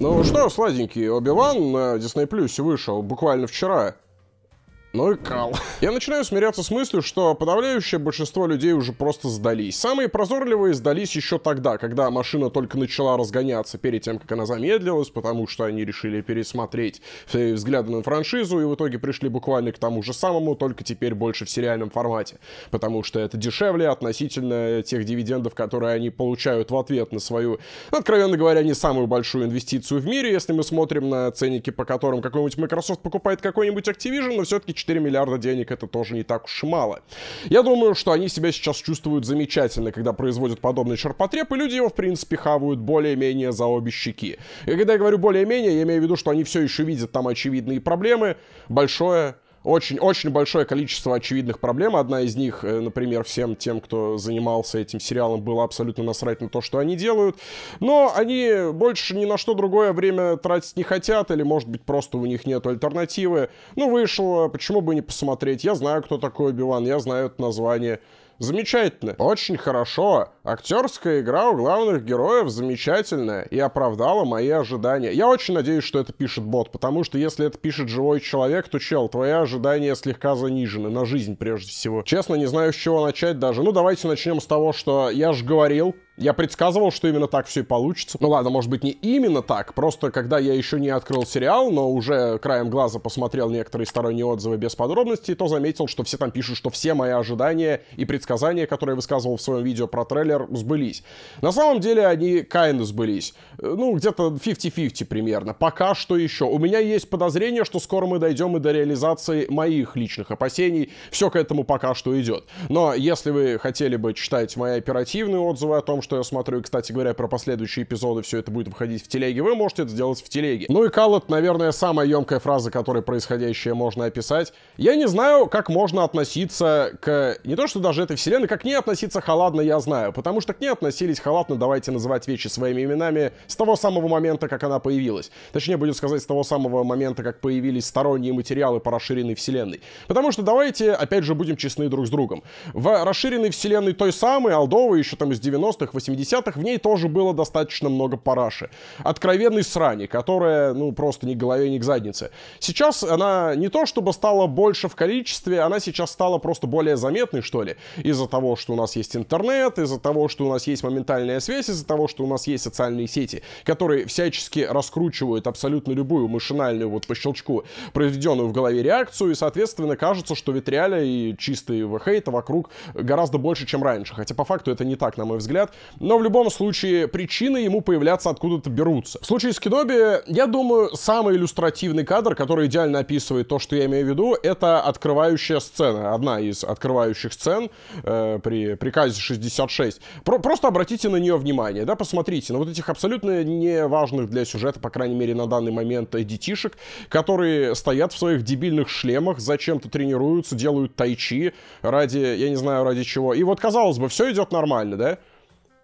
Ну что, сладенький, Оби-Ван на Disney Plus вышел буквально вчера. Ну и кал. Я начинаю смиряться с мыслью, что подавляющее большинство людей уже просто сдались. Самые прозорливые сдались еще тогда, когда машина только начала разгоняться перед тем, как она замедлилась, потому что они решили пересмотреть все э, взгляды на франшизу и в итоге пришли буквально к тому же самому, только теперь больше в сериальном формате. Потому что это дешевле относительно тех дивидендов, которые они получают в ответ на свою, ну, откровенно говоря, не самую большую инвестицию в мире, если мы смотрим на ценники, по которым какой-нибудь Microsoft покупает какой-нибудь Activision, но все-таки 4 миллиарда денег это тоже не так уж и мало. Я думаю, что они себя сейчас чувствуют замечательно, когда производят подобный ширпотреб, и люди его, в принципе, хавают более-менее за обе щеки. И когда я говорю более-менее, я имею в виду, что они все еще видят там очевидные проблемы, большое очень-очень большое количество очевидных проблем. Одна из них, э, например, всем тем, кто занимался этим сериалом, было абсолютно насрать на то, что они делают. Но они больше ни на что другое время тратить не хотят, или, может быть, просто у них нет альтернативы. Ну, вышло, почему бы не посмотреть? Я знаю, кто такой Биван, я знаю это название. Замечательно. Очень хорошо. Актерская игра у главных героев замечательная и оправдала мои ожидания. Я очень надеюсь, что это пишет бот, потому что если это пишет живой человек, то, чел, твои ожидания слегка занижены, на жизнь прежде всего. Честно, не знаю, с чего начать даже. Ну, давайте начнем с того, что я же говорил, я предсказывал, что именно так все и получится. Ну ладно, может быть, не именно так, просто когда я еще не открыл сериал, но уже краем глаза посмотрел некоторые сторонние отзывы без подробностей, то заметил, что все там пишут, что все мои ожидания и предсказания, которые я высказывал в своем видео про трейлер, сбылись. На самом деле они kinda сбылись. Ну, где-то 50-50 примерно. Пока что еще. У меня есть подозрение, что скоро мы дойдем и до реализации моих личных опасений. Все к этому пока что идет. Но если вы хотели бы читать мои оперативные отзывы о том, что что я смотрю. И, кстати говоря, про последующие эпизоды все это будет выходить в телеге. Вы можете это сделать в телеге. Ну и Калот, наверное, самая емкая фраза, которой происходящее можно описать. Я не знаю, как можно относиться к... Не то, что даже этой вселенной, как к ней относиться халатно, я знаю. Потому что к ней относились халатно, давайте называть вещи своими именами, с того самого момента, как она появилась. Точнее, будет сказать, с того самого момента, как появились сторонние материалы по расширенной вселенной. Потому что давайте, опять же, будем честны друг с другом. В расширенной вселенной той самой, Алдовой, еще там из 90-х, 80-х, в ней тоже было достаточно много параши. Откровенной срани, которая, ну, просто ни к голове, ни к заднице. Сейчас она не то чтобы стала больше в количестве, она сейчас стала просто более заметной, что ли, из-за того, что у нас есть интернет, из-за того, что у нас есть моментальная связь, из-за того, что у нас есть социальные сети, которые всячески раскручивают абсолютно любую машинальную, вот по щелчку, произведенную в голове реакцию, и, соответственно, кажется, что ведь и чистые хейта вокруг гораздо больше, чем раньше. Хотя по факту это не так, на мой взгляд но в любом случае причины ему появляться откуда-то берутся. В случае с Киноби, я думаю, самый иллюстративный кадр, который идеально описывает то, что я имею в виду, это открывающая сцена, одна из открывающих сцен э, при приказе 66. Про просто обратите на нее внимание, да, посмотрите на вот этих абсолютно неважных для сюжета, по крайней мере, на данный момент э, детишек, которые стоят в своих дебильных шлемах, зачем-то тренируются, делают тайчи ради, я не знаю, ради чего. И вот, казалось бы, все идет нормально, да?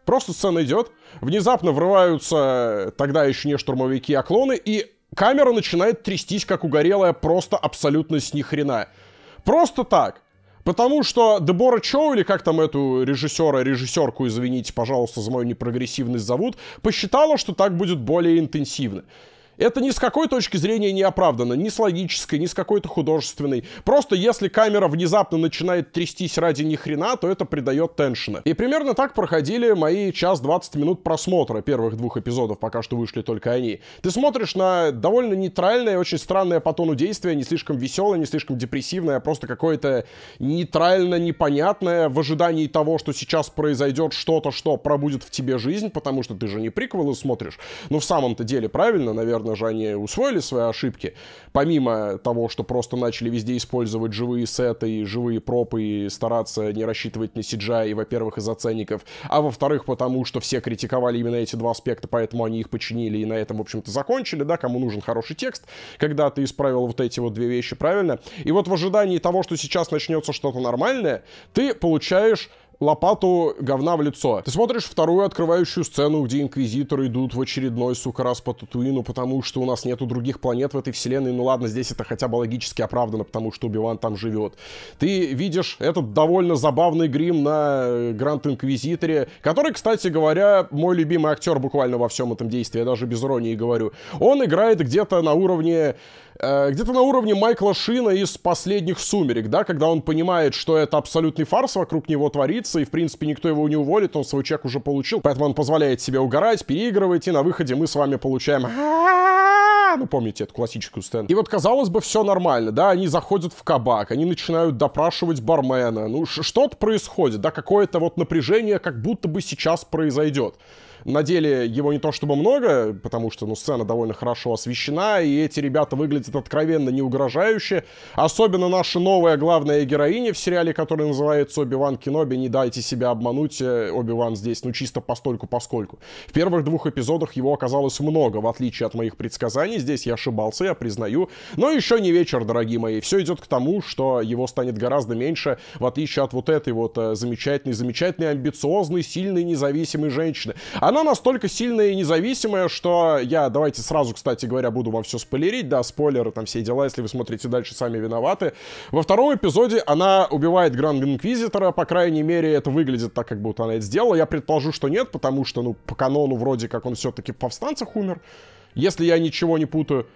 Просто сцена идет, внезапно врываются э, тогда еще не штурмовики, а клоны, и камера начинает трястись, как угорелая, просто абсолютно с нихрена. Просто так. Потому что Дебора Чоу, или как там эту режиссера, режиссерку, извините, пожалуйста, за мою непрогрессивность зовут, посчитала, что так будет более интенсивно. Это ни с какой точки зрения не оправдано, ни с логической, ни с какой-то художественной. Просто если камера внезапно начинает трястись ради ни хрена, то это придает теншина. И примерно так проходили мои час 20 минут просмотра первых двух эпизодов, пока что вышли только они. Ты смотришь на довольно нейтральное, очень странное по тону действие, не слишком веселое, не слишком депрессивное, а просто какое-то нейтрально непонятное в ожидании того, что сейчас произойдет что-то, что пробудет в тебе жизнь, потому что ты же не приквелы смотришь. Ну, в самом-то деле, правильно, наверное, наверное, же они усвоили свои ошибки. Помимо того, что просто начали везде использовать живые сеты и живые пропы и стараться не рассчитывать на и во-первых, из оценников, а во-вторых, потому что все критиковали именно эти два аспекта, поэтому они их починили и на этом, в общем-то, закончили, да, кому нужен хороший текст, когда ты исправил вот эти вот две вещи правильно. И вот в ожидании того, что сейчас начнется что-то нормальное, ты получаешь лопату говна в лицо. Ты смотришь вторую открывающую сцену, где инквизиторы идут в очередной, сука, раз по Татуину, потому что у нас нету других планет в этой вселенной. Ну ладно, здесь это хотя бы логически оправдано, потому что Убиван там живет. Ты видишь этот довольно забавный грим на э, Гранд Инквизиторе, который, кстати говоря, мой любимый актер буквально во всем этом действии, я даже без иронии говорю. Он играет где-то на уровне э, где-то на уровне Майкла Шина из последних «Сумерек», да, когда он понимает, что это абсолютный фарс вокруг него творится, продлится, и, в принципе, никто его не уволит, он свой чек уже получил, поэтому он позволяет себе угорать, переигрывать, и на выходе мы с вами получаем ну помните эту классическую сцену. И вот, казалось бы, все нормально, да, они заходят в кабак, они начинают допрашивать бармена, ну что-то происходит, да, какое-то вот напряжение как будто бы сейчас произойдет. На деле его не то чтобы много, потому что, ну, сцена довольно хорошо освещена, и эти ребята выглядят откровенно не угрожающе. Особенно наша новая главная героиня в сериале, который называется «Оби-Ван Кеноби», не дайте себя обмануть, э, Оби-Ван здесь, ну, чисто постольку поскольку. В первых двух эпизодах его оказалось много, в отличие от моих предсказаний, здесь я ошибался, я признаю. Но еще не вечер, дорогие мои, все идет к тому, что его станет гораздо меньше, в отличие от вот этой вот э, замечательной, замечательной, амбициозной, сильной, независимой женщины. Она она настолько сильная и независимая, что я, давайте сразу, кстати говоря, буду вам все спойлерить, да, спойлеры, там все дела, если вы смотрите дальше, сами виноваты. Во втором эпизоде она убивает Гранд Инквизитора, по крайней мере, это выглядит так, как будто она это сделала. Я предположу, что нет, потому что, ну, по канону вроде как он все-таки в повстанцах умер, если я ничего не путаю.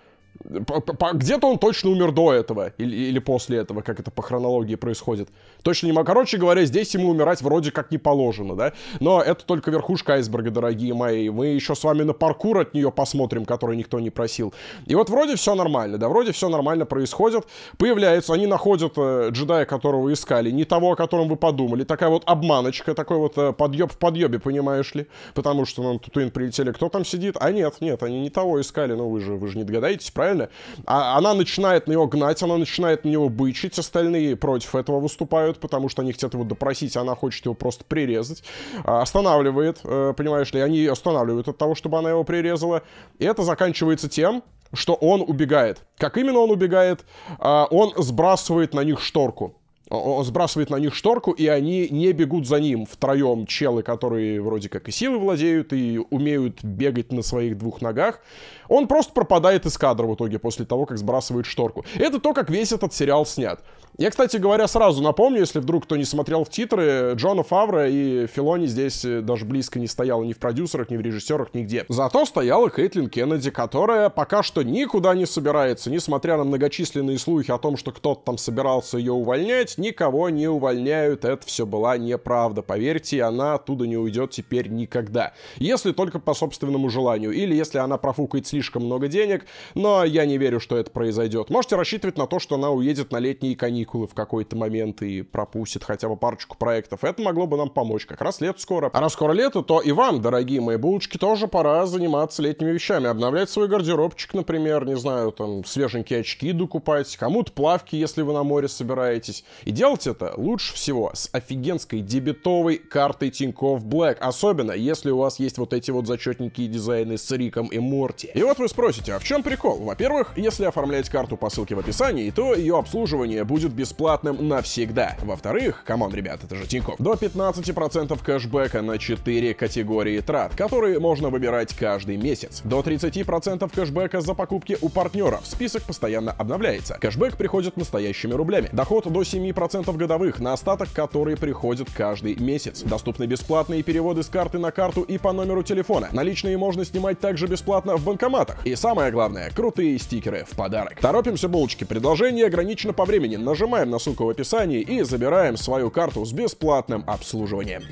Где-то он точно умер до этого или, или после этого, как это по хронологии происходит. Точно не могу. Короче говоря, здесь ему умирать вроде как не положено, да? Но это только верхушка айсберга, дорогие мои. Мы еще с вами на паркур от нее посмотрим, который никто не просил. И вот вроде все нормально, да, вроде все нормально происходит. Появляется, они находят э, джедая, которого искали, не того, о котором вы подумали. Такая вот обманочка, такой вот э, подъеб в подъебе, понимаешь ли? Потому что нам ну, тут прилетели, кто там сидит? А нет, нет, они не того искали, но ну, вы же, вы же не догадаетесь, правильно? правильно? А она начинает на него гнать, она начинает на него бычить, остальные против этого выступают, потому что они хотят его допросить, а она хочет его просто прирезать. А, останавливает, э, понимаешь ли, они останавливают от того, чтобы она его прирезала. И это заканчивается тем, что он убегает. Как именно он убегает? А, он сбрасывает на них шторку. Он сбрасывает на них шторку, и они не бегут за ним втроем. Челы, которые вроде как и силы владеют, и умеют бегать на своих двух ногах. Он просто пропадает из кадра в итоге после того, как сбрасывает шторку. Это то, как весь этот сериал снят. Я, кстати говоря, сразу напомню, если вдруг кто не смотрел в титры, Джона Фавра и Филони здесь э, даже близко не стояло ни в продюсерах, ни в режиссерах, нигде. Зато стояла Кейтлин Кеннеди, которая пока что никуда не собирается, несмотря на многочисленные слухи о том, что кто-то там собирался ее увольнять, никого не увольняют, это все была неправда, поверьте, она оттуда не уйдет теперь никогда. Если только по собственному желанию, или если она профукает слишком много денег, но я не верю, что это произойдет. Можете рассчитывать на то, что она уедет на летние каникулы каникулы в какой-то момент и пропустит хотя бы парочку проектов. Это могло бы нам помочь. Как раз лет скоро. А раз скоро лето, то и вам, дорогие мои булочки, тоже пора заниматься летними вещами. Обновлять свой гардеробчик, например, не знаю, там, свеженькие очки докупать, кому-то плавки, если вы на море собираетесь. И делать это лучше всего с офигенской дебетовой картой Тинькофф Black. Особенно, если у вас есть вот эти вот зачетники и дизайны с Риком и Морти. И вот вы спросите, а в чем прикол? Во-первых, если оформлять карту по ссылке в описании, то ее обслуживание будет бесплатным навсегда. Во-вторых, камон, ребят, это же Тинькофф, до 15% кэшбэка на 4 категории трат, которые можно выбирать каждый месяц. До 30% кэшбэка за покупки у партнеров. Список постоянно обновляется. Кэшбэк приходит настоящими рублями. Доход до 7% годовых, на остаток который приходит каждый месяц. Доступны бесплатные переводы с карты на карту и по номеру телефона. Наличные можно снимать также бесплатно в банкоматах. И самое главное, крутые стикеры в подарок. Торопимся, булочки. Предложение ограничено по времени. Нажимайте Нажимаем на ссылку в описании и забираем свою карту с бесплатным обслуживанием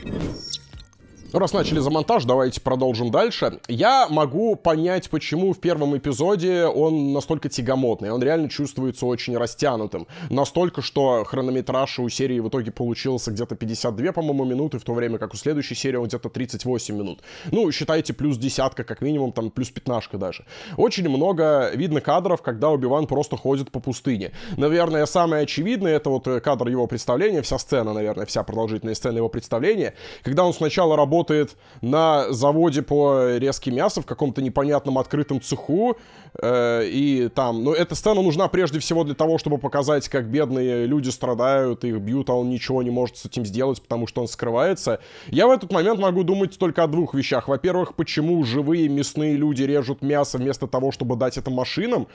раз начали за монтаж, давайте продолжим дальше. Я могу понять, почему в первом эпизоде он настолько тягомотный. Он реально чувствуется очень растянутым. Настолько, что хронометраж у серии в итоге получился где-то 52, по-моему, минуты, в то время как у следующей серии он где-то 38 минут. Ну, считайте, плюс десятка, как минимум, там, плюс пятнашка даже. Очень много видно кадров, когда Убиван просто ходит по пустыне. Наверное, самое очевидное, это вот э, кадр его представления, вся сцена, наверное, вся продолжительная сцена его представления, когда он сначала работает работает на заводе по резке мяса в каком-то непонятном открытом цеху. Э, и там, но эта сцена нужна прежде всего для того, чтобы показать, как бедные люди страдают, их бьют, а он ничего не может с этим сделать, потому что он скрывается. Я в этот момент могу думать только о двух вещах. Во-первых, почему живые мясные люди режут мясо вместо того, чтобы дать это машинам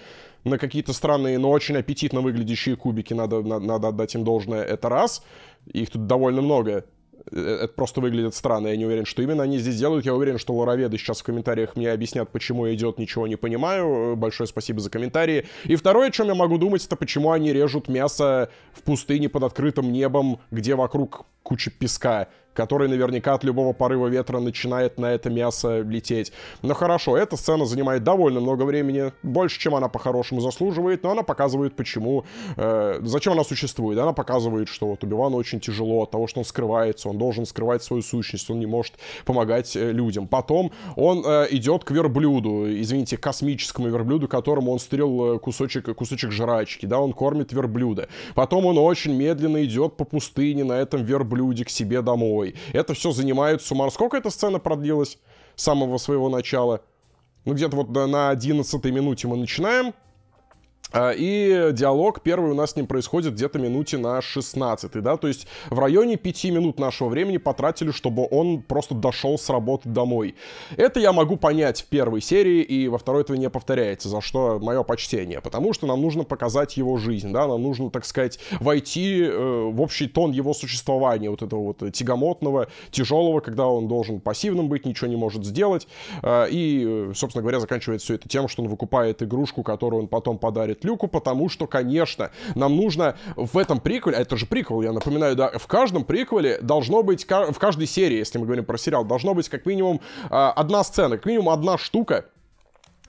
на какие-то странные, но очень аппетитно выглядящие кубики, надо, надо, надо отдать им должное, это раз. Их тут довольно много это э, просто выглядит странно, я не уверен, что именно они здесь делают. Я уверен, что лороведы сейчас в комментариях мне объяснят, почему идет, ничего не понимаю. Э, большое спасибо за комментарии. И второе, о чем я могу думать, это почему они режут мясо в пустыне под открытым небом, где вокруг куча песка который наверняка от любого порыва ветра начинает на это мясо лететь. Но хорошо, эта сцена занимает довольно много времени, больше, чем она по-хорошему заслуживает, но она показывает, почему, э, зачем она существует. Она показывает, что вот Убивану очень тяжело от того, что он скрывается, он должен скрывать свою сущность, он не может помогать э, людям. Потом он э, идет к верблюду, извините, к космическому верблюду, которому он стрел э, кусочек, кусочек жрачки, да, он кормит верблюда. Потом он очень медленно идет по пустыне на этом верблюде к себе домой головой. Это все занимает суммарно Сколько эта сцена продлилась с самого своего начала? Ну, где-то вот на 11 минуте мы начинаем. А, и диалог первый у нас с ним происходит где-то минуте на 16, да, то есть в районе 5 минут нашего времени потратили, чтобы он просто дошел с работы домой. Это я могу понять в первой серии, и во второй этого не повторяется, за что мое почтение, потому что нам нужно показать его жизнь, да, нам нужно, так сказать, войти э, в общий тон его существования, вот этого вот тягомотного, тяжелого, когда он должен пассивным быть, ничего не может сделать, э, и, собственно говоря, заканчивается все это тем, что он выкупает игрушку, которую он потом подарит к люку, потому что, конечно, нам нужно в этом приквеле, а это же приквел, я напоминаю, да, в каждом приквеле должно быть, в каждой серии, если мы говорим про сериал, должно быть как минимум а, одна сцена, как минимум одна штука,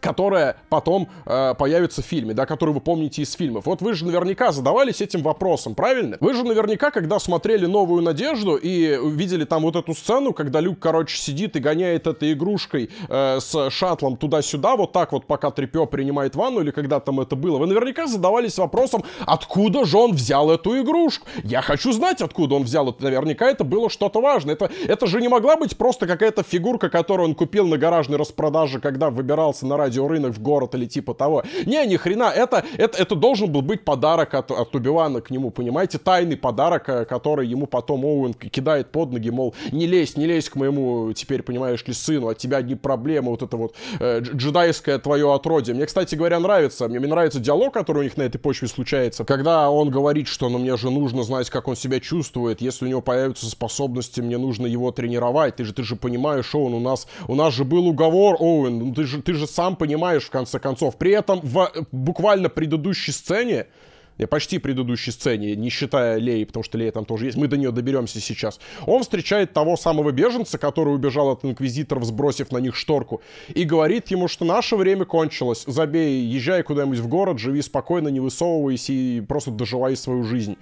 которая потом э, появится в фильме, да, которую вы помните из фильмов. Вот вы же наверняка задавались этим вопросом, правильно? Вы же наверняка, когда смотрели «Новую надежду» и видели там вот эту сцену, когда Люк, короче, сидит и гоняет этой игрушкой э, с шаттлом туда-сюда, вот так вот, пока Трепё принимает ванну, или когда там это было, вы наверняка задавались вопросом, откуда же он взял эту игрушку? Я хочу знать, откуда он взял это. Наверняка это было что-то важное. Это, это же не могла быть просто какая-то фигурка, которую он купил на гаражной распродаже, когда выбирался на радио радиорынок в город или типа того. Не, ни хрена, это, это, это должен был быть подарок от, от Убивана к нему, понимаете? Тайный подарок, э, который ему потом Оуэн кидает под ноги, мол, не лезь, не лезь к моему, теперь, понимаешь ли, сыну, от тебя одни проблемы, вот это вот э, джедайское твое отродье. Мне, кстати говоря, нравится, мне, мне нравится диалог, который у них на этой почве случается, когда он говорит, что, ну, мне же нужно знать, как он себя чувствует, если у него появятся способности, мне нужно его тренировать, ты же, ты же понимаешь, он у нас, у нас же был уговор, Оуэн, ну, ты же, ты же сам понимаешь, в конце концов. При этом в э, буквально предыдущей сцене, я э, почти предыдущей сцене, не считая Леи, потому что Лея там тоже есть, мы до нее доберемся сейчас. Он встречает того самого беженца, который убежал от инквизиторов, сбросив на них шторку, и говорит ему, что наше время кончилось, забей, езжай куда-нибудь в город, живи спокойно, не высовывайся и просто доживай свою жизнь.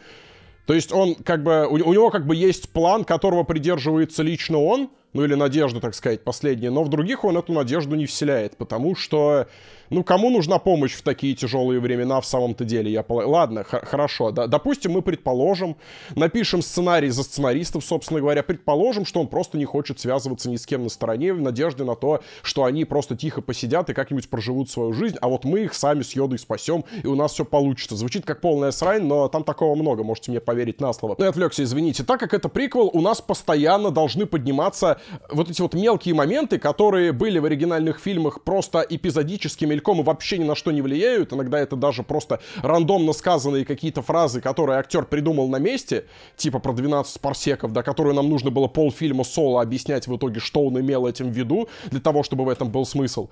То есть он как бы, у, у него как бы есть план, которого придерживается лично он, ну или надежду, так сказать, последнюю, но в других он эту надежду не вселяет, потому что ну, кому нужна помощь в такие тяжелые времена в самом-то деле? Я пол... Ладно, хорошо. Да, допустим, мы предположим, напишем сценарий за сценаристов, собственно говоря, предположим, что он просто не хочет связываться ни с кем на стороне в надежде на то, что они просто тихо посидят и как-нибудь проживут свою жизнь, а вот мы их сами с Йодой спасем, и у нас все получится. Звучит как полная срань, но там такого много, можете мне поверить на слово. Ну я отвлекся, извините. Так как это приквел, у нас постоянно должны подниматься вот эти вот мелкие моменты, которые были в оригинальных фильмах просто эпизодическими целиком и вообще ни на что не влияют. Иногда это даже просто рандомно сказанные какие-то фразы, которые актер придумал на месте, типа про 12 парсеков, да, которую нам нужно было полфильма соло объяснять в итоге, что он имел этим в виду, для того, чтобы в этом был смысл.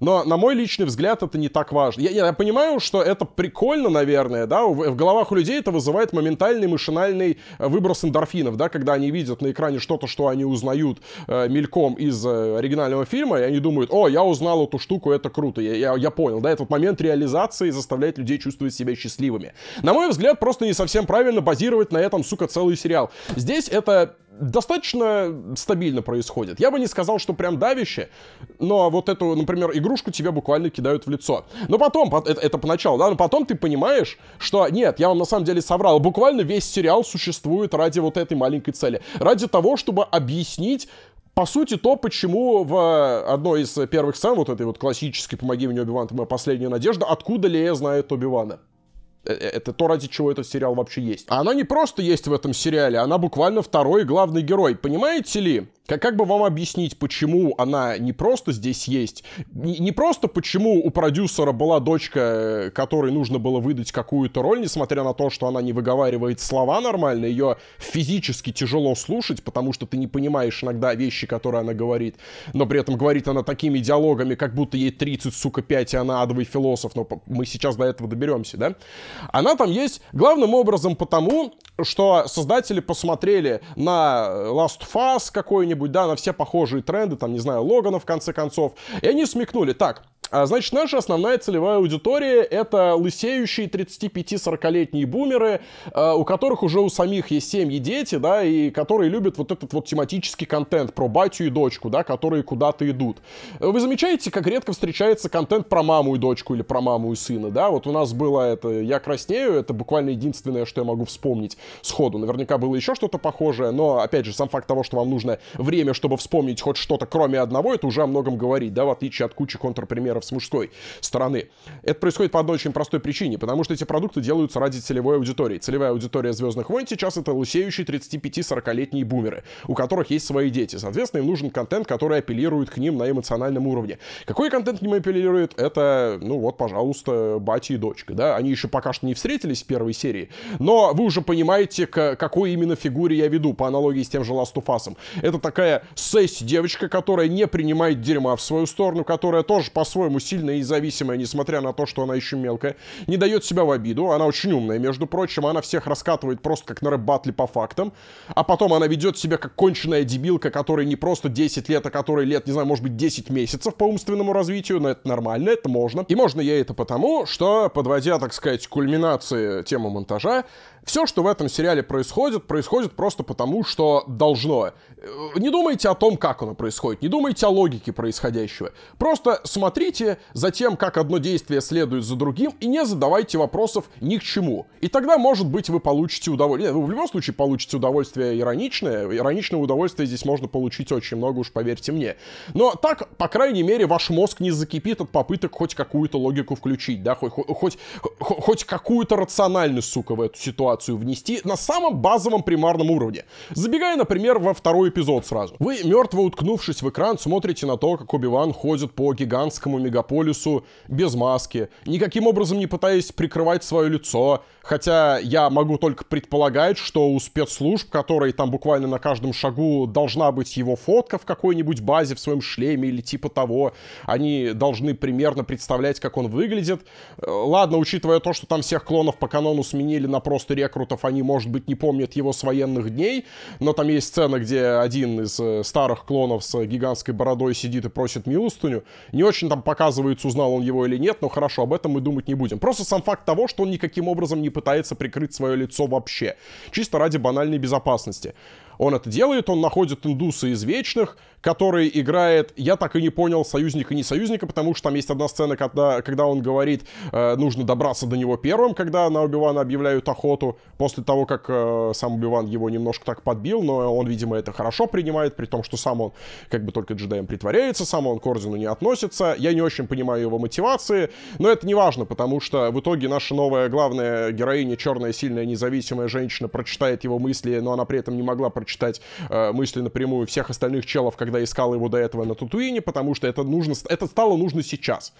Но, на мой личный взгляд, это не так важно. Я, я понимаю, что это прикольно, наверное, да, в, в головах у людей это вызывает моментальный машинальный э, выброс эндорфинов, да, когда они видят на экране что-то, что они узнают э, мельком из э, оригинального фильма, и они думают, о, я узнал эту штуку, это круто, я, я, я понял, да, этот момент реализации заставляет людей чувствовать себя счастливыми. На мой взгляд, просто не совсем правильно базировать на этом, сука, целый сериал. Здесь это достаточно стабильно происходит. Я бы не сказал, что прям давище, но вот эту, например, игрушку тебе буквально кидают в лицо. Но потом, это, это поначалу, да, но потом ты понимаешь, что нет, я вам на самом деле соврал. Буквально весь сериал существует ради вот этой маленькой цели. Ради того, чтобы объяснить, по сути, то, почему в одной из первых сцен, вот этой вот классической «Помоги мне, Оби-Ван, моя последняя надежда», откуда Лея знает Оби-Вана. Э, э, это то, ради чего этот сериал вообще есть. А она не просто есть в этом сериале, она буквально второй главный герой. Понимаете ли, как, как бы вам объяснить, почему она не просто здесь есть, не, не просто почему у продюсера была дочка, э, которой нужно было выдать какую-то роль, несмотря на то, что она не выговаривает слова нормально, ее физически тяжело слушать, потому что ты не понимаешь иногда вещи, которые она говорит, но при этом говорит она такими диалогами, как будто ей 30, сука, 5, и она адовый философ, но мы сейчас до этого доберемся, да? Она там есть главным образом потому, что создатели посмотрели на э, Last of Us какой-нибудь, какие-нибудь, да, на все похожие тренды, там, не знаю, Логана, в конце концов. И они смекнули, так, а, значит, наша основная целевая аудитория — это лысеющие 35-40-летние бумеры, а, у которых уже у самих есть семьи, дети, да, и которые любят вот этот вот тематический контент про батю и дочку, да, которые куда-то идут. Вы замечаете, как редко встречается контент про маму и дочку или про маму и сына, да? Вот у нас было это «Я краснею», это буквально единственное, что я могу вспомнить сходу. Наверняка было еще что-то похожее, но, опять же, сам факт того, что вам нужно время, чтобы вспомнить хоть что-то, кроме одного, это уже о многом говорит, да, в отличие от кучи контрпримеров дилеров с мужской стороны. Это происходит по одной очень простой причине, потому что эти продукты делаются ради целевой аудитории. Целевая аудитория «Звездных войн» сейчас это лысеющие 35-40-летние бумеры, у которых есть свои дети. Соответственно, им нужен контент, который апеллирует к ним на эмоциональном уровне. Какой контент к ним апеллирует? Это, ну вот, пожалуйста, батя и дочка, да? Они еще пока что не встретились в первой серии, но вы уже понимаете, к какой именно фигуре я веду, по аналогии с тем же Last of Us. Это такая сессия девочка, которая не принимает дерьма в свою сторону, которая тоже по-своему по-своему сильная и зависимая, несмотря на то, что она еще мелкая, не дает себя в обиду, она очень умная, между прочим, она всех раскатывает просто как на рэп по фактам, а потом она ведет себя как конченная дебилка, которой не просто 10 лет, а которой лет, не знаю, может быть, 10 месяцев по умственному развитию, но это нормально, это можно. И можно я это потому, что, подводя, так сказать, кульминации тему монтажа, все, что в этом сериале происходит, происходит просто потому, что должно. Э, не думайте о том, как оно происходит, не думайте о логике происходящего. Просто смотрите за тем, как одно действие следует за другим, и не задавайте вопросов ни к чему. И тогда, может быть, вы получите удовольствие. Вы ну, в любом случае получите удовольствие ироничное. Ироничное удовольствие здесь можно получить очень много, уж поверьте мне. Но так, по крайней мере, ваш мозг не закипит от попыток хоть какую-то логику включить, да, хоть, хоть, хоть, хоть какую-то рациональность, сука, в эту ситуацию ситуацию внести на самом базовом примарном уровне. Забегая, например, во второй эпизод сразу. Вы, мертво уткнувшись в экран, смотрите на то, как Оби-Ван ходит по гигантскому мегаполису без маски, никаким образом не пытаясь прикрывать свое лицо, хотя я могу только предполагать, что у спецслужб, которые там буквально на каждом шагу должна быть его фотка в какой-нибудь базе в своем шлеме или типа того, они должны примерно представлять, как он выглядит. Э, ладно, учитывая то, что там всех клонов по канону сменили на просто рекрутов, они, может быть, не помнят его с военных дней, но там есть сцена, где один из э, старых клонов с гигантской бородой сидит и просит милостыню. Не очень там показывается, узнал он его или нет, но хорошо, об этом мы думать не будем. Просто сам факт того, что он никаким образом не пытается прикрыть свое лицо вообще. Чисто ради банальной безопасности. Он это делает, он находит индуса из вечных, который играет, я так и не понял, союзника не союзника, потому что там есть одна сцена, когда, когда он говорит, э, нужно добраться до него первым, когда на Убивана объявляют охоту, после того, как э, сам Убиван его немножко так подбил, но он, видимо, это хорошо принимает, при том, что сам он как бы только джедаем притворяется, сам он к Ордену не относится, я не очень понимаю его мотивации, но это не важно, потому что в итоге наша новая главная героиня, черная, сильная, независимая женщина, прочитает его мысли, но она при этом не могла прочитать э, мысли напрямую всех остальных челов, когда когда искала его до этого на Татуине, потому что это нужно, это стало нужно сейчас.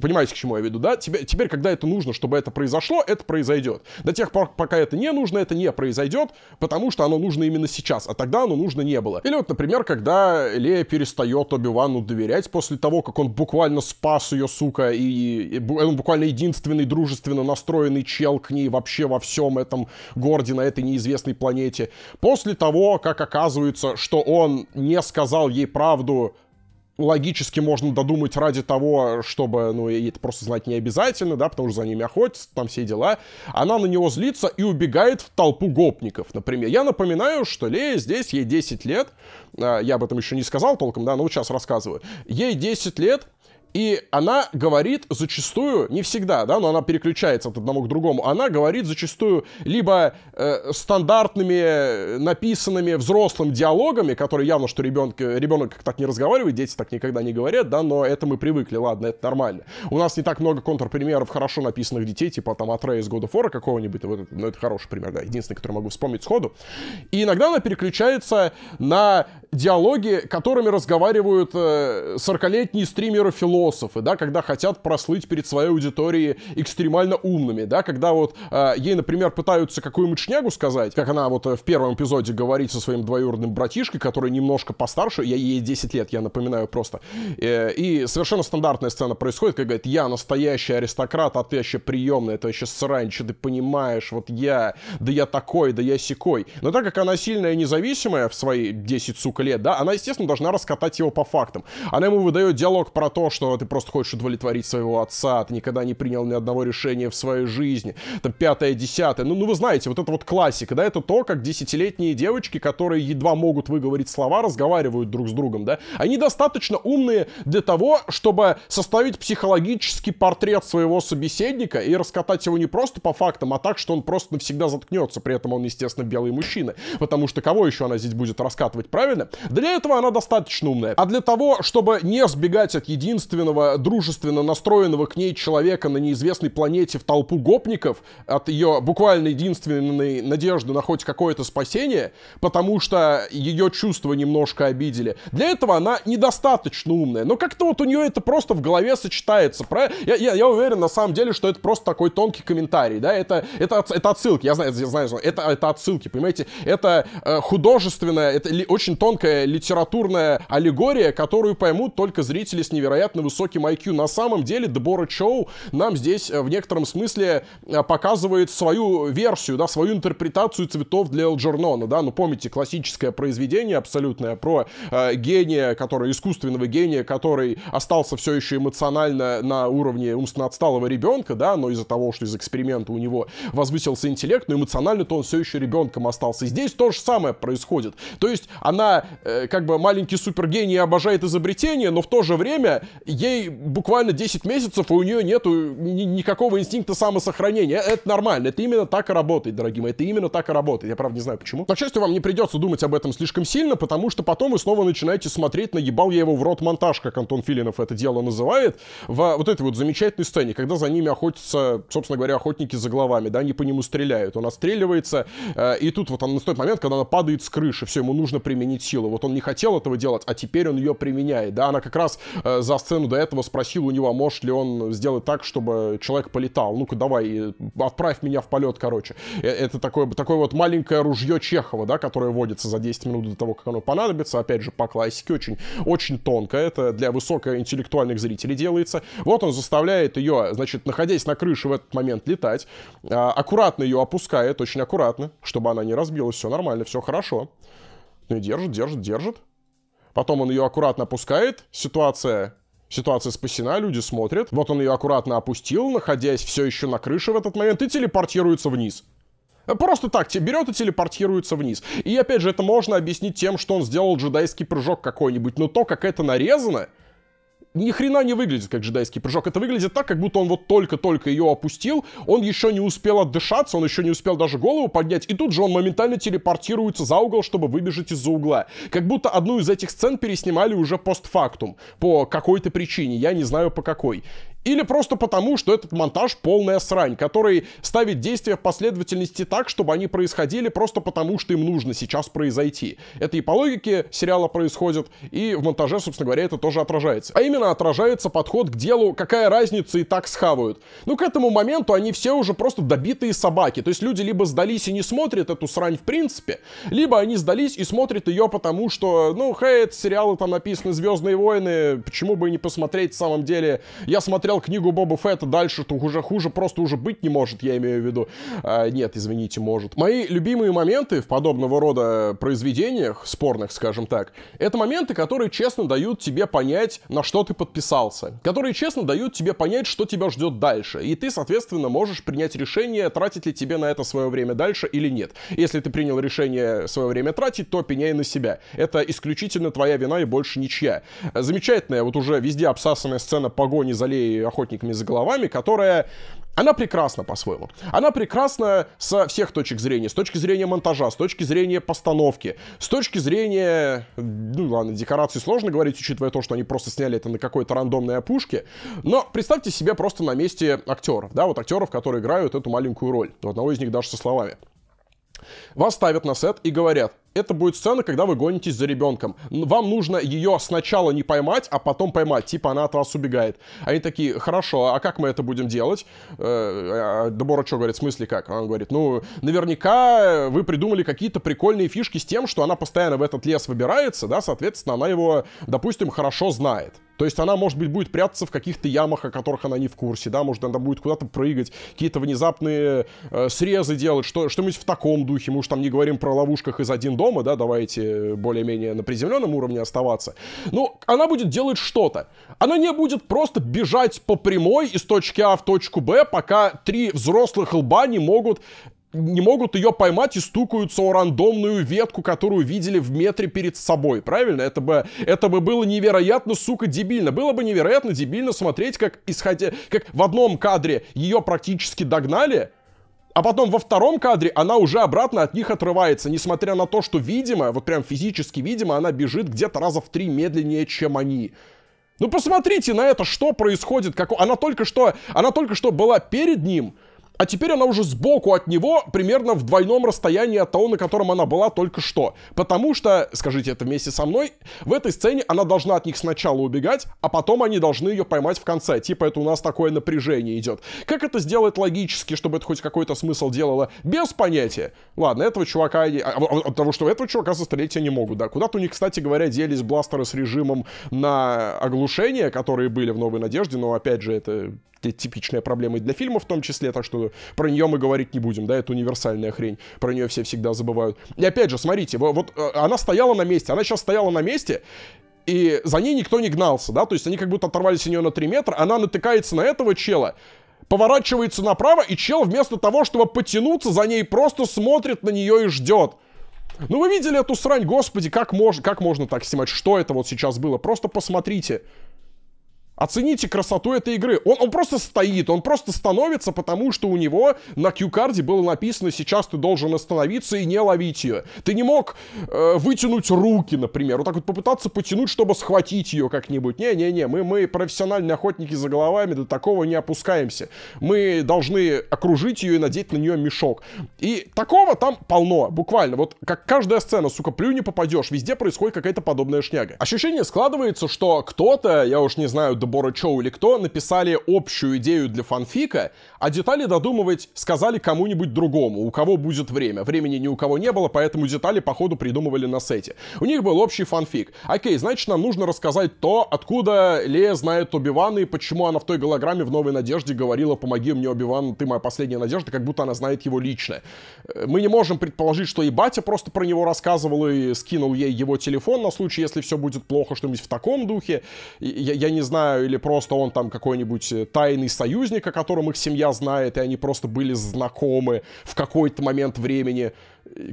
понимаете, к чему я веду, да? Теперь, теперь, когда это нужно, чтобы это произошло, это произойдет. До тех пор, пока это не нужно, это не произойдет, потому что оно нужно именно сейчас, а тогда оно нужно не было. Или вот, например, когда Лея перестает Оби-Вану доверять после того, как он буквально спас ее, сука, и, и он буквально единственный дружественно настроенный чел к ней вообще во всем этом городе, на этой неизвестной планете. После того, как оказывается, что он не сказал сказал ей правду, логически можно додумать ради того, чтобы, ну, ей это просто знать не обязательно, да, потому что за ними охотятся, там все дела. Она на него злится и убегает в толпу гопников, например. Я напоминаю, что Лея здесь, ей 10 лет, а, я об этом еще не сказал толком, да, но вот сейчас рассказываю. Ей 10 лет, и она говорит зачастую, не всегда, да, но она переключается от одного к другому, она говорит зачастую либо э, стандартными э, написанными взрослым диалогами, которые явно, что ребенок, ребенок так не разговаривает, дети так никогда не говорят, да, но это мы привыкли, ладно, это нормально. У нас не так много контрпримеров хорошо написанных детей, типа там от Рэя из God of War какого-нибудь, вот, это, ну это хороший пример, да, единственный, который могу вспомнить сходу. И иногда она переключается на диалоги, которыми разговаривают э, 40-летние стримеры-филологи, философы, да, когда хотят прослыть перед своей аудиторией экстремально умными, да, когда вот э, ей, например, пытаются какую-нибудь шнягу сказать, как она вот э, в первом эпизоде говорит со своим двоюродным братишкой, который немножко постарше, я ей 10 лет, я напоминаю просто, э, и совершенно стандартная сцена происходит, когда говорит, я настоящий аристократ, а ты еще приемный, это еще срань, что ты понимаешь, вот я, да я такой, да я секой. Но так как она сильная и независимая в свои 10, сука, лет, да, она, естественно, должна раскатать его по фактам. Она ему выдает диалог про то, что что ты просто хочешь удовлетворить своего отца, ты никогда не принял ни одного решения в своей жизни, там, пятое, десятое. Ну, ну, вы знаете, вот это вот классика, да, это то, как десятилетние девочки, которые едва могут выговорить слова, разговаривают друг с другом, да. Они достаточно умные для того, чтобы составить психологический портрет своего собеседника и раскатать его не просто по фактам, а так, что он просто навсегда заткнется, при этом он, естественно, белый мужчина, потому что кого еще она здесь будет раскатывать, правильно? Для этого она достаточно умная. А для того, чтобы не сбегать от единства дружественного, дружественно настроенного к ней человека на неизвестной планете в толпу гопников от ее буквально единственной надежды на хоть какое-то спасение, потому что ее чувства немножко обидели. Для этого она недостаточно умная. Но как-то вот у нее это просто в голове сочетается. Про... Я, я, я уверен, на самом деле, что это просто такой тонкий комментарий, да, это, это, это отсылки, я знаю, я знаю, это, это отсылки, понимаете, это э, художественная, это ли, очень тонкая литературная аллегория, которую поймут только зрители с невероятным высоким IQ. На самом деле Дебора Чоу нам здесь э, в некотором смысле э, показывает свою версию, да, свою интерпретацию цветов для Элджернона, да, ну помните классическое произведение абсолютное про э, гения, который, искусственного гения, который остался все еще эмоционально на уровне умственно отсталого ребенка, да, но из-за того, что из эксперимента у него возвысился интеллект, но эмоционально-то он все еще ребенком остался. И здесь то же самое происходит. То есть она, э, как бы, маленький супергений обожает изобретение, но в то же время ей буквально 10 месяцев, и у нее нету ни, никакого инстинкта самосохранения. Э, это нормально, это именно так и работает, дорогие мои, это именно так и работает. Я, правда, не знаю почему. Но, к счастью, вам не придется думать об этом слишком сильно, потому что потом вы снова начинаете смотреть на «Ебал я его в рот монтаж», как Антон Филинов это дело называет, в вот этой вот замечательной сцене, когда за ними охотятся, собственно говоря, охотники за головами, да, они по нему стреляют, он отстреливается, э, и тут вот он наступает момент, когда она падает с крыши, все, ему нужно применить силу. Вот он не хотел этого делать, а теперь он ее применяет, да, она как раз э, за сцену ну, до этого спросил у него, а может ли он сделать так, чтобы человек полетал. Ну-ка, давай, отправь меня в полет, короче. Э, это такое, такое вот маленькое ружье Чехова, да, которое водится за 10 минут до того, как оно понадобится. Опять же, по классике очень, очень тонко. Это для высокоинтеллектуальных зрителей делается. Вот он заставляет ее, значит, находясь на крыше в этот момент, летать. А, аккуратно ее опускает, очень аккуратно, чтобы она не разбилась. Все нормально, все хорошо. Ну и держит, держит, держит. Потом он ее аккуратно опускает. Ситуация Ситуация спасена, люди смотрят. Вот он ее аккуратно опустил, находясь все еще на крыше в этот момент, и телепортируется вниз. Просто так тебе берет и телепортируется вниз. И опять же, это можно объяснить тем, что он сделал джедайский прыжок какой-нибудь. Но то, как это нарезано, ни хрена не выглядит как джедайский прыжок. Это выглядит так, как будто он вот только-только ее опустил, он еще не успел отдышаться, он еще не успел даже голову поднять, и тут же он моментально телепортируется за угол, чтобы выбежать из-за угла. Как будто одну из этих сцен переснимали уже постфактум, по какой-то причине, я не знаю по какой. Или просто потому, что этот монтаж полная срань, который ставит действия в последовательности так, чтобы они происходили просто потому, что им нужно сейчас произойти. Это и по логике сериала происходит, и в монтаже, собственно говоря, это тоже отражается. А именно отражается подход к делу, какая разница и так схавают. Ну, к этому моменту они все уже просто добитые собаки. То есть люди либо сдались и не смотрят эту срань в принципе, либо они сдались и смотрят ее потому, что, ну, хей, это сериалы там написаны «Звездные войны», почему бы и не посмотреть в самом деле. Я смотрел прочитал книгу Боба Фетта, дальше-то уже хуже просто уже быть не может, я имею в виду. А, нет, извините, может. Мои любимые моменты в подобного рода произведениях, спорных, скажем так, это моменты, которые честно дают тебе понять, на что ты подписался. Которые честно дают тебе понять, что тебя ждет дальше. И ты, соответственно, можешь принять решение, тратить ли тебе на это свое время дальше или нет. Если ты принял решение свое время тратить, то пеняй на себя. Это исключительно твоя вина и больше ничья. Замечательная, вот уже везде обсасанная сцена погони за Леей охотниками за головами, которая она прекрасна по-своему. Она прекрасна со всех точек зрения. С точки зрения монтажа, с точки зрения постановки, с точки зрения... Ну ладно, декорации сложно говорить, учитывая то, что они просто сняли это на какой-то рандомной опушке. Но представьте себе просто на месте актеров, да, вот актеров, которые играют эту маленькую роль. У одного из них даже со словами. Вас ставят на сет и говорят, это будет сцена, когда вы гонитесь за ребенком. Вам нужно ее сначала не поймать, а потом поймать. Типа она от вас убегает. Они такие, хорошо, а как мы это будем делать? Э, а, а Дебора что говорит, в смысле как? Он говорит, ну, наверняка вы придумали какие-то прикольные фишки с тем, что она постоянно в этот лес выбирается, да, соответственно, она его, допустим, хорошо знает. То есть она, может быть, будет прятаться в каких-то ямах, о которых она не в курсе, да, может, она будет куда-то прыгать, какие-то внезапные э, срезы делать, что, что-нибудь в таком духе. Мы уж там не говорим про ловушках из один дома, да, давайте более-менее на приземленном уровне оставаться. Но ну, она будет делать что-то. Она не будет просто бежать по прямой из точки А в точку Б, пока три взрослых лба не могут не могут ее поймать и стукаются о рандомную ветку, которую видели в метре перед собой, правильно? Это бы, это бы было невероятно, сука, дебильно. Было бы невероятно дебильно смотреть, как, исходя, как в одном кадре ее практически догнали, а потом во втором кадре она уже обратно от них отрывается, несмотря на то, что, видимо, вот прям физически видимо, она бежит где-то раза в три медленнее, чем они. Ну посмотрите на это, что происходит, как... она только что, она только что была перед ним, а теперь она уже сбоку от него, примерно в двойном расстоянии от того, на котором она была только что. Потому что, скажите это вместе со мной, в этой сцене она должна от них сначала убегать, а потом они должны ее поймать в конце. Типа это у нас такое напряжение идет. Как это сделать логически, чтобы это хоть какой-то смысл делало? Без понятия. Ладно, этого чувака... А, а, от того, что этого чувака застрелить я не могу, да. Куда-то у них, кстати говоря, делись бластеры с режимом на оглушение, которые были в «Новой надежде», но, опять же, это типичная проблема и для фильма в том числе, так что про нее мы говорить не будем, да, это универсальная хрень, про нее все всегда забывают. И опять же, смотрите, вот, э, она стояла на месте, она сейчас стояла на месте, и за ней никто не гнался, да, то есть они как будто оторвались у нее на 3 метра, она натыкается на этого чела, поворачивается направо, и чел вместо того, чтобы потянуться за ней, просто смотрит на нее и ждет. Ну вы видели эту срань, господи, как, мож, как можно так снимать? Что это вот сейчас было? Просто посмотрите. Оцените красоту этой игры. Он, он просто стоит, он просто становится, потому что у него на Q-карде было написано «Сейчас ты должен остановиться и не ловить ее». Ты не мог э, вытянуть руки, например, вот так вот попытаться потянуть, чтобы схватить ее как-нибудь. Не-не-не, мы, мы профессиональные охотники за головами, до такого не опускаемся. Мы должны окружить ее и надеть на нее мешок. И такого там полно, буквально. Вот как каждая сцена, сука, плю не попадешь, везде происходит какая-то подобная шняга. Ощущение складывается, что кто-то, я уж не знаю, команда Чоу или кто написали общую идею для фанфика, а детали додумывать сказали кому-нибудь другому, у кого будет время. Времени ни у кого не было, поэтому детали по ходу придумывали на сете. У них был общий фанфик. Окей, значит, нам нужно рассказать то, откуда Лея знает Оби-Вана и почему она в той голограмме в «Новой надежде» говорила «Помоги мне, Оби-Ван, ты моя последняя надежда», как будто она знает его лично. Э, мы не можем предположить, что и батя просто про него рассказывал и скинул ей его телефон на случай, если все будет плохо, что-нибудь в таком духе. Я, я не знаю, знаю, или просто он там какой-нибудь э, тайный союзник, о котором их семья знает, и они просто были знакомы в какой-то момент времени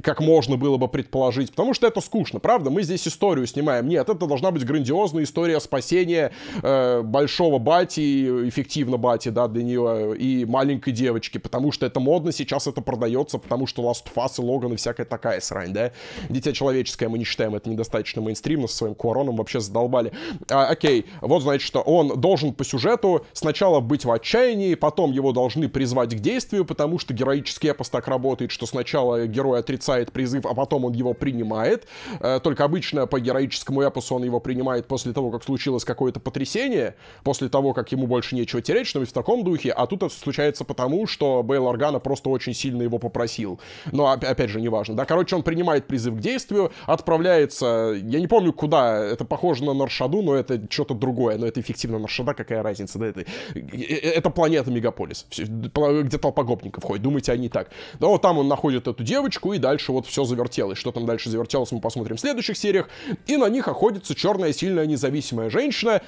как можно было бы предположить, потому что это скучно, правда? Мы здесь историю снимаем. Нет, это должна быть грандиозная история спасения э, большого бати, эффективно бати, да, для нее, и маленькой девочки, потому что это модно, сейчас это продается, потому что Last of Us и Логан и всякая такая срань, да? Дитя человеческое мы не считаем, это недостаточно мейнстримно, со своим Куароном вообще задолбали. А, окей, вот значит, что он должен по сюжету сначала быть в отчаянии, потом его должны призвать к действию, потому что героический эпос так работает, что сначала герой отрицает призыв, а потом он его принимает. Э, только обычно по героическому эпосу он его принимает после того, как случилось какое-то потрясение, после того, как ему больше нечего терять, что-нибудь в таком духе, а тут это случается потому, что Бейл Органа просто очень сильно его попросил. Но, опять же, неважно. Да, короче, он принимает призыв к действию, отправляется, я не помню куда, это похоже на Наршаду, но это что-то другое, но это эффективно Наршада, какая разница, да, это, э, э, это планета Мегаполис, где толпа гопников ходит, думайте, они так. Но там он находит эту девочку и дальше вот все завертелось. Что там дальше завертелось, мы посмотрим в следующих сериях. И на них охотится черная, сильная, независимая женщина,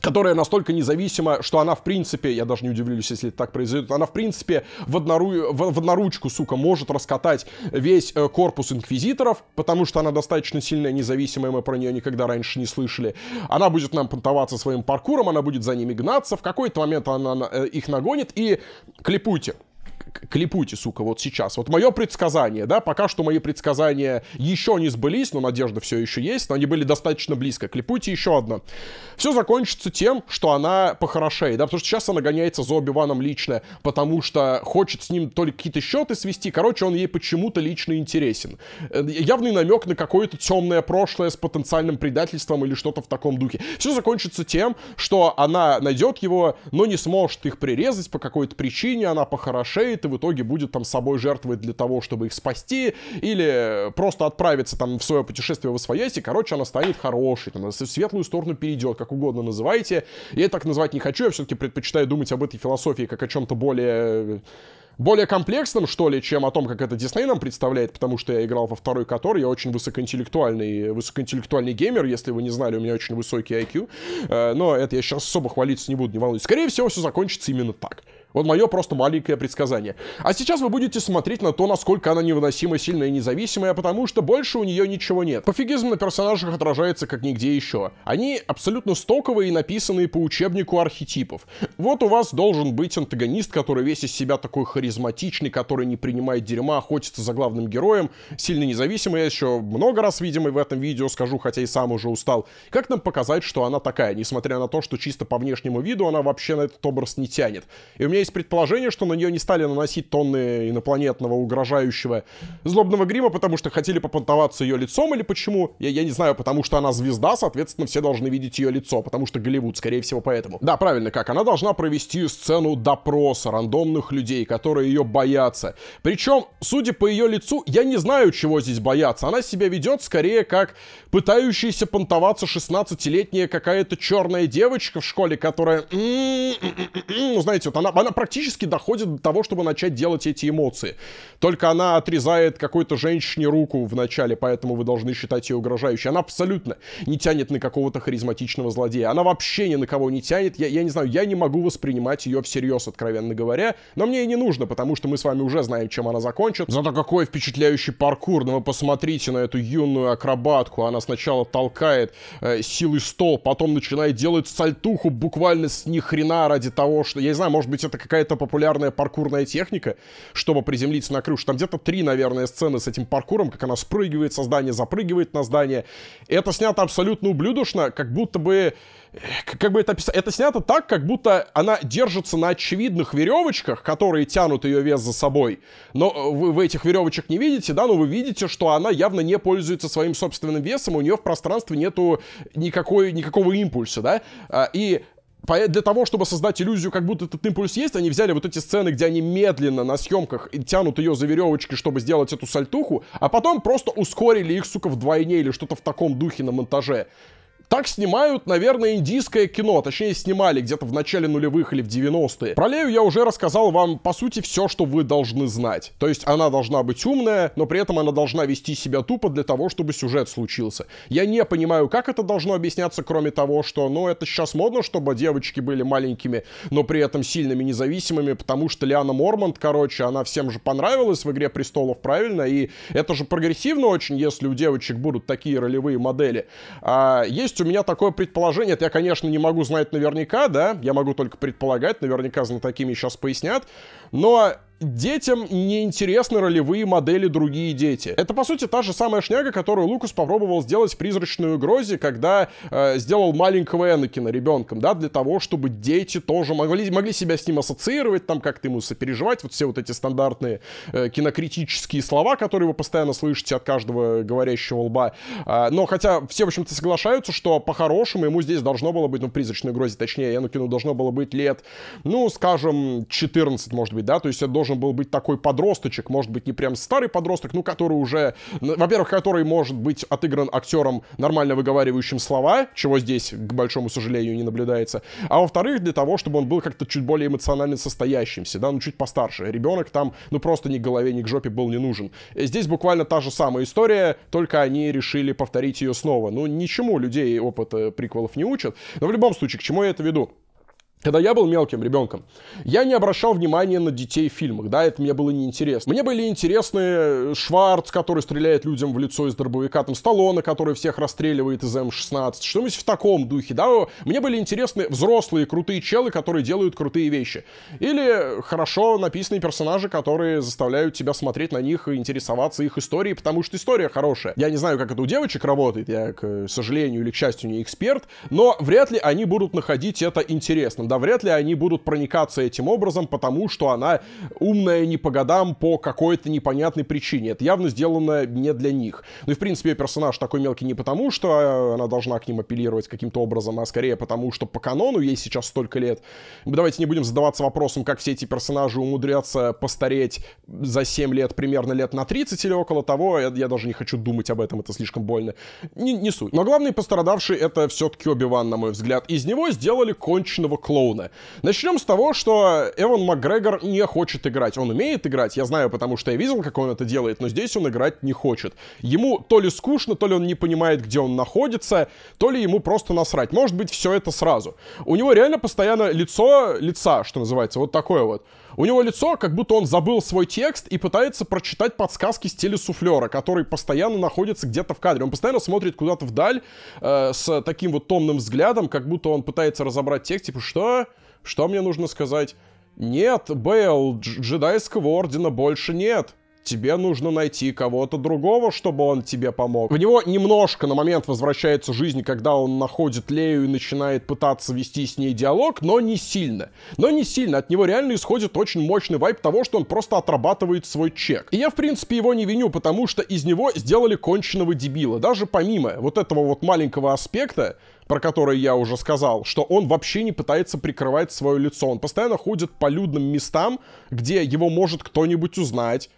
которая настолько независима, что она, в принципе, я даже не удивлюсь, если это так произойдет, она, в принципе, в, однору, в, в одноручку, сука, может раскатать весь э, корпус инквизиторов, потому что она достаточно сильная, независимая, мы про нее никогда раньше не слышали. Она будет нам понтоваться своим паркуром, она будет за ними гнаться, в какой-то момент она э, их нагонит, и, клепуйте, клепуйте, сука, вот сейчас. Вот мое предсказание, да, пока что мои предсказания еще не сбылись, но надежда все еще есть, но они были достаточно близко. Клепуйте еще одно. Все закончится тем, что она похорошее, да, потому что сейчас она гоняется за Оби-Ваном лично, потому что хочет с ним только какие-то счеты свести, короче, он ей почему-то лично интересен. Э, явный намек на какое-то темное прошлое с потенциальным предательством или что-то в таком духе. Все закончится тем, что она найдет его, но не сможет их прирезать по какой-то причине, она похорошеет, в итоге будет там собой жертвовать для того, чтобы их спасти, или просто отправиться там в свое путешествие в Освоясь, и, короче, она станет хорошей, там, в светлую сторону перейдет, как угодно называйте. Я так называть не хочу, я все-таки предпочитаю думать об этой философии как о чем-то более более комплексным, что ли, чем о том, как это Дисней нам представляет, потому что я играл во второй который я очень высокоинтеллектуальный, высокоинтеллектуальный геймер, если вы не знали, у меня очень высокий IQ, э, но это я сейчас особо хвалиться не буду, не волнуйтесь. Скорее всего, все закончится именно так. Вот мое просто маленькое предсказание. А сейчас вы будете смотреть на то, насколько она невыносимо сильная и независимая, потому что больше у нее ничего нет. Пофигизм на персонажах отражается как нигде еще. Они абсолютно стоковые и написанные по учебнику архетипов. Вот у вас должен быть антагонист, который весь из себя такой харизматичный, который не принимает дерьма, охотится за главным героем, сильно независимый, я еще много раз, видимо, в этом видео скажу, хотя и сам уже устал. Как нам показать, что она такая, несмотря на то, что чисто по внешнему виду она вообще на этот образ не тянет? И у меня есть есть предположение, что на нее не стали наносить тонны инопланетного угрожающего злобного грима, потому что хотели попонтоваться ее лицом или почему. Я, я не знаю, потому что она звезда, соответственно, все должны видеть ее лицо, потому что Голливуд, скорее всего, поэтому. Да, правильно как, она должна провести сцену допроса рандомных людей, которые ее боятся. Причем, судя по ее лицу, я не знаю, чего здесь бояться. Она себя ведет скорее как пытающаяся понтоваться 16-летняя какая-то черная девочка в школе, которая... Ну, знаете, вот она, она она практически доходит до того, чтобы начать делать эти эмоции. Только она отрезает какой-то женщине руку в начале, поэтому вы должны считать ее угрожающей. Она абсолютно не тянет на какого-то харизматичного злодея. Она вообще ни на кого не тянет. Я, я не знаю, я не могу воспринимать ее всерьез, откровенно говоря. Но мне и не нужно, потому что мы с вами уже знаем, чем она закончит. Зато какой впечатляющий паркур. Но ну, вы посмотрите на эту юную акробатку. Она сначала толкает э, силой стол, потом начинает делать сальтуху буквально с ни хрена ради того, что... Я не знаю, может быть, это какая-то популярная паркурная техника, чтобы приземлиться на крышу. Там где-то три, наверное, сцены с этим паркуром, как она спрыгивает со здания, запрыгивает на здание. Это снято абсолютно ублюдочно, как будто бы... Э, как бы это описать? Это снято так, как будто она держится на очевидных веревочках, которые тянут ее вес за собой. Но э, вы, вы этих веревочек не видите, да, но вы видите, что она явно не пользуется своим собственным весом, у нее в пространстве нету никакой, никакого импульса, да. А, и для того, чтобы создать иллюзию, как будто этот импульс есть, они взяли вот эти сцены, где они медленно на съемках тянут ее за веревочки, чтобы сделать эту сальтуху, а потом просто ускорили их, сука, вдвойне или что-то в таком духе на монтаже. Так снимают, наверное, индийское кино. Точнее, снимали где-то в начале нулевых или в 90-е. Про Лею я уже рассказал вам, по сути, все, что вы должны знать. То есть она должна быть умная, но при этом она должна вести себя тупо для того, чтобы сюжет случился. Я не понимаю, как это должно объясняться, кроме того, что, ну, это сейчас модно, чтобы девочки были маленькими, но при этом сильными, независимыми, потому что Лиана Мормонт, короче, она всем же понравилась в «Игре престолов», правильно? И это же прогрессивно очень, если у девочек будут такие ролевые модели. А есть есть у меня такое предположение, это я, конечно, не могу знать наверняка, да, я могу только предполагать, наверняка знатоки мне сейчас пояснят, но детям не интересны ролевые модели другие дети. Это, по сути, та же самая шняга, которую Лукас попробовал сделать в «Призрачной угрозе», когда э, сделал маленького Энакина ребенком, да, для того, чтобы дети тоже могли, могли себя с ним ассоциировать, там как-то ему сопереживать, вот все вот эти стандартные э, кинокритические слова, которые вы постоянно слышите от каждого говорящего лба. Э, но хотя все, в общем-то, соглашаются, что по-хорошему ему здесь должно было быть, ну, «Призрачной угрозе», точнее, Энакину должно было быть лет, ну, скажем, 14, может быть, да, то есть это должен должен был быть такой подросточек, может быть, не прям старый подросток, ну, который уже, во-первых, который может быть отыгран актером, нормально выговаривающим слова, чего здесь, к большому сожалению, не наблюдается, а во-вторых, для того, чтобы он был как-то чуть более эмоционально состоящимся, да, ну, чуть постарше. Ребенок там, ну, просто ни к голове, ни к жопе был не нужен. Э, здесь буквально та же самая история, только они решили повторить ее снова. Ну, ничему людей опыт э, приквелов не учат. Но в любом случае, к чему я это веду? Когда я был мелким ребенком, я не обращал внимания на детей в фильмах, да, это мне было неинтересно. Мне были интересны Шварц, который стреляет людям в лицо из дробовика, там Сталлоне, который всех расстреливает из М-16, что-нибудь в таком духе, да. Мне были интересны взрослые крутые челы, которые делают крутые вещи. Или хорошо написанные персонажи, которые заставляют тебя смотреть на них и интересоваться их историей, потому что история хорошая. Я не знаю, как это у девочек работает, я, к сожалению или к счастью, не эксперт, но вряд ли они будут находить это интересным образом. Да вряд ли они будут проникаться этим образом, потому что она умная не по годам по какой-то непонятной причине. Это явно сделано не для них. Ну и, в принципе, персонаж такой мелкий не потому, что э, она должна к ним апеллировать каким-то образом, а скорее потому, что по канону ей сейчас столько лет. Давайте не будем задаваться вопросом, как все эти персонажи умудрятся постареть за 7 лет, примерно лет на 30 или около того. Я, я даже не хочу думать об этом, это слишком больно. Не, не суть. Но главный пострадавший — это все-таки Оби-Ван, на мой взгляд. Из него сделали конченого клона клоуна. Начнем с того, что Эван Макгрегор не хочет играть. Он умеет играть, я знаю, потому что я видел, как он это делает, но здесь он играть не хочет. Ему то ли скучно, то ли он не понимает, где он находится, то ли ему просто насрать. Может быть, все это сразу. У него реально постоянно лицо лица, что называется, вот такое вот. У него лицо, как будто он забыл свой текст и пытается прочитать подсказки с телесуфлера, который постоянно находится где-то в кадре. Он постоянно смотрит куда-то вдаль э, с таким вот томным взглядом, как будто он пытается разобрать текст, типа, что? Что мне нужно сказать? Нет, Бейл, джедайского ордена больше нет тебе нужно найти кого-то другого, чтобы он тебе помог. В него немножко на момент возвращается жизнь, когда он находит Лею и начинает пытаться вести с ней диалог, но не сильно. Но не сильно. От него реально исходит очень мощный вайп того, что он просто отрабатывает свой чек. И я, в принципе, его не виню, потому что из него сделали конченого дебила. Даже помимо вот этого вот маленького аспекта, про который я уже сказал, что он вообще не пытается прикрывать свое лицо. Он постоянно ходит по людным местам, где его может кто-нибудь узнать,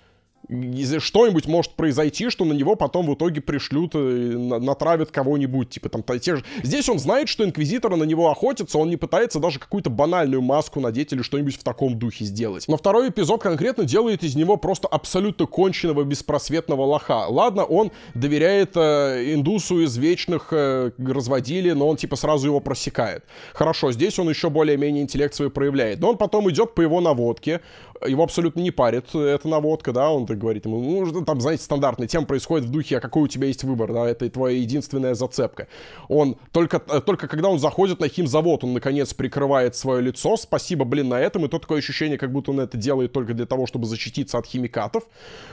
что-нибудь может произойти, что на него потом в итоге пришлют, э, натравят кого-нибудь, типа там те же... Здесь он знает, что инквизиторы на него охотятся, он не пытается даже какую-то банальную маску надеть или что-нибудь в таком духе сделать. Но второй эпизод конкретно делает из него просто абсолютно конченного беспросветного лоха. Ладно, он доверяет э, индусу из вечных э, разводили, но он типа сразу его просекает. Хорошо, здесь он еще более-менее интеллект свой проявляет. Но он потом идет по его наводке, его абсолютно не парит эта наводка, да, он так говорит ему, ну, там, знаете, стандартный. Тем происходит в духе, а какой у тебя есть выбор, да, это твоя единственная зацепка. Он только, только когда он заходит на химзавод, он, наконец, прикрывает свое лицо, спасибо, блин, на этом, и то такое ощущение, как будто он это делает только для того, чтобы защититься от химикатов.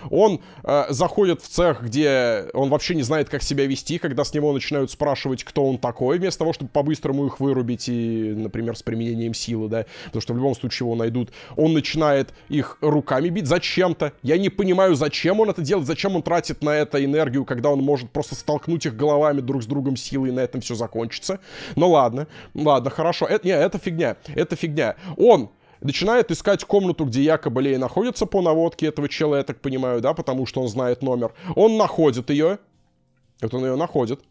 Он э, заходит в цех, где он вообще не знает, как себя вести, когда с него начинают спрашивать, кто он такой, вместо того, чтобы по-быстрому их вырубить, и, например, с применением силы, да, потому что в любом случае его найдут. Он начинает их руками бить зачем-то. Я не понимаю, зачем он это делает, зачем он тратит на это энергию, когда он может просто столкнуть их головами друг с другом силой, и на этом все закончится. ну ладно, ладно, хорошо. Это, не, это фигня, это фигня. Он начинает искать комнату, где якобы лей находится по наводке этого человека я так понимаю, да, потому что он знает номер. Он находит ее. Вот он ее находит.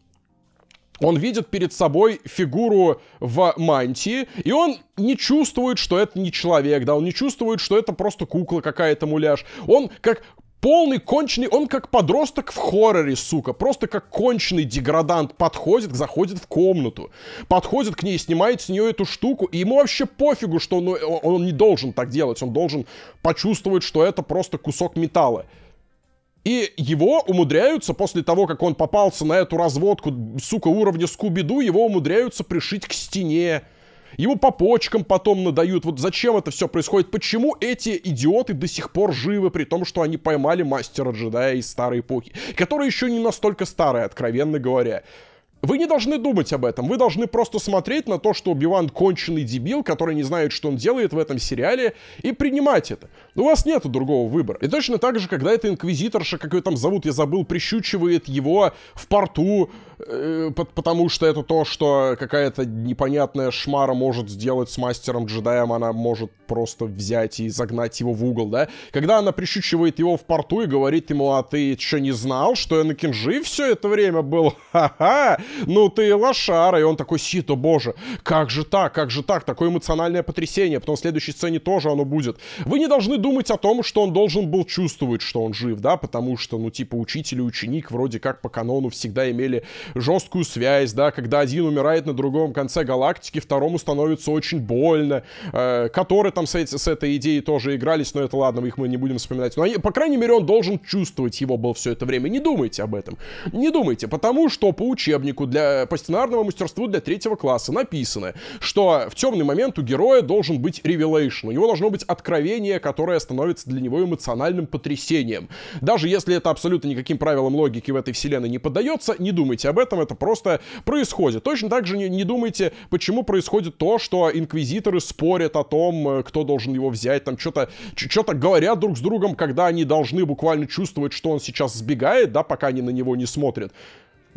Он видит перед собой фигуру в мантии, и он не чувствует, что это не человек, да, он не чувствует, что это просто кукла какая-то муляж. Он как полный конченый, он как подросток в хорроре, сука, просто как конченый деградант подходит, заходит в комнату, подходит к ней, снимает с нее эту штуку, и ему вообще пофигу, что он, он, он не должен так делать, он должен почувствовать, что это просто кусок металла. И его умудряются, после того, как он попался на эту разводку, сука, уровня Скуби-Ду, его умудряются пришить к стене. Его по почкам потом надают. Вот зачем это все происходит? Почему эти идиоты до сих пор живы, при том, что они поймали мастера джедая из старой эпохи, который еще не настолько старый, откровенно говоря. Вы не должны думать об этом, вы должны просто смотреть на то, что Убиван конченый дебил, который не знает, что он делает в этом сериале, и принимать это. у вас нет другого выбора. И точно так же, когда эта инквизиторша, как ее там зовут, я забыл, прищучивает его в порту, Э, потому что это то, что какая-то непонятная шмара может сделать с мастером-джедаем, она может просто взять и загнать его в угол, да? Когда она прищучивает его в порту и говорит ему, а ты что, не знал, что я на кинжи все это время был? Ха-ха! Ну ты лошара! И он такой, сито, боже, как же так, как же так? Такое эмоциональное потрясение, потом в следующей сцене тоже оно будет. Вы не должны думать о том, что он должен был чувствовать, что он жив, да? Потому что, ну типа, учитель и ученик вроде как по канону всегда имели жесткую связь, да, когда один умирает на другом конце галактики, второму становится очень больно, э, которые там с, с этой идеей тоже игрались, но это ладно, их мы не будем вспоминать. Но, по крайней мере, он должен чувствовать, его был все это время. Не думайте об этом. Не думайте, потому что по учебнику для, по сценарному мастерству для третьего класса написано, что в темный момент у героя должен быть ревелейшн, у него должно быть откровение, которое становится для него эмоциональным потрясением. Даже если это абсолютно никаким правилам логики в этой вселенной не поддается, не думайте об об этом, это просто происходит. Точно так же не, не думайте, почему происходит то, что инквизиторы спорят о том, э, кто должен его взять, там что-то что-то говорят друг с другом, когда они должны буквально чувствовать, что он сейчас сбегает, да, пока они на него не смотрят.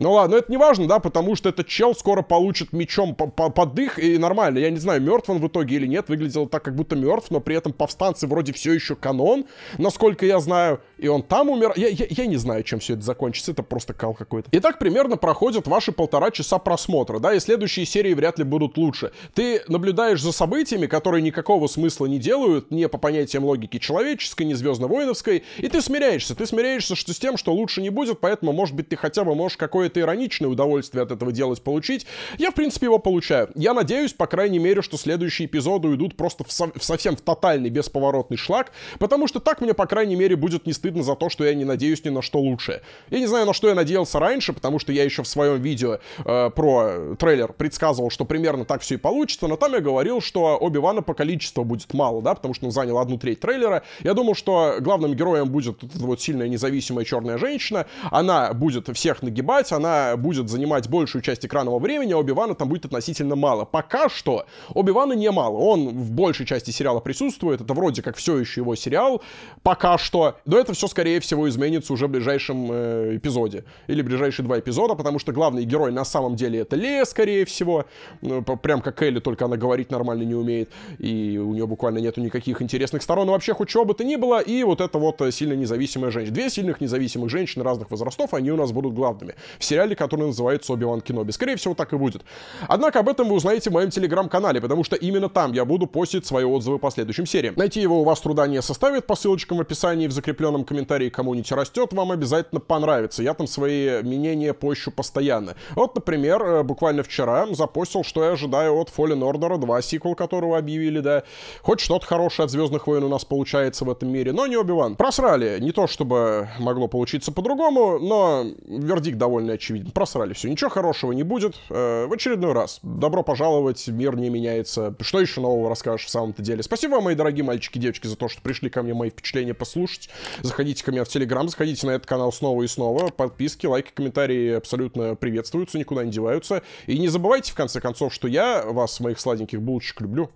Ну ладно, это не важно, да, потому что этот чел скоро получит мечом по под их, и нормально. Я не знаю, мертв он в итоге или нет, выглядело так, как будто мертв, но при этом повстанцы вроде все еще канон, насколько я знаю, и он там умер. Я, я, я не знаю, чем все это закончится, это просто кал какой-то. И так примерно проходят ваши полтора часа просмотра, да, и следующие серии вряд ли будут лучше. Ты наблюдаешь за событиями, которые никакого смысла не делают, ни по понятиям логики человеческой, ни звездно-воиновской, и ты смиряешься, ты смиряешься что с тем, что лучше не будет, поэтому, может быть, ты хотя бы можешь какой-то какое-то ироничное удовольствие от этого делать получить, я, в принципе, его получаю. Я надеюсь, по крайней мере, что следующие эпизоды уйдут просто в со- в совсем в тотальный бесповоротный шлак, потому что так мне, по крайней мере, будет не стыдно за то, что я не надеюсь ни на что лучшее. Я не знаю, на что я надеялся раньше, потому что я еще в своем видео э, про трейлер предсказывал, что примерно так все и получится, но там я говорил, что Оби-Вана по количеству будет мало, да, потому что он занял одну треть трейлера. Я думал, что главным героем будет вот сильная независимая черная женщина, она будет всех нагибать, она будет занимать большую часть экранного времени, а Оби-Вана там будет относительно мало. Пока что Оби-Вана не мало. Он в большей части сериала присутствует. Это вроде как все еще его сериал. Пока что. Но это все, скорее всего, изменится уже в ближайшем э, эпизоде. Или ближайшие два эпизода, потому что главный герой на самом деле это Лея, скорее всего. Ну, прям как Элли, только она говорить нормально не умеет. И у нее буквально нету никаких интересных сторон вообще, хоть чего бы то ни было. И вот это вот э, сильно независимая женщина. Две сильных независимых женщины разных возрастов, они у нас будут главными. Все сериале, который называется «Оби-Ван Кеноби». Скорее всего, так и будет. Однако об этом вы узнаете в моем телеграм-канале, потому что именно там я буду постить свои отзывы по следующим сериям. Найти его у вас труда не составит, по ссылочкам в описании, в закрепленном комментарии коммунити растет, вам обязательно понравится. Я там свои мнения пощу постоянно. Вот, например, э, буквально вчера запостил, что я ожидаю от Fallen Order 2, сиквел которого объявили, да. Хоть что-то хорошее от Звездных войн у нас получается в этом мире, но не Оби-Ван. Просрали. Не то, чтобы могло получиться по-другому, но вердикт довольно довольно очевиден. Просрали все, ничего хорошего не будет. Э, в очередной раз. Добро пожаловать, мир не меняется. Что еще нового расскажешь в самом-то деле? Спасибо вам, мои дорогие мальчики и девочки, за то, что пришли ко мне мои впечатления послушать. Заходите ко мне в Телеграм, заходите на этот канал снова и снова. Подписки, лайки, комментарии абсолютно приветствуются, никуда не деваются. И не забывайте, в конце концов, что я вас, моих сладеньких булочек, люблю.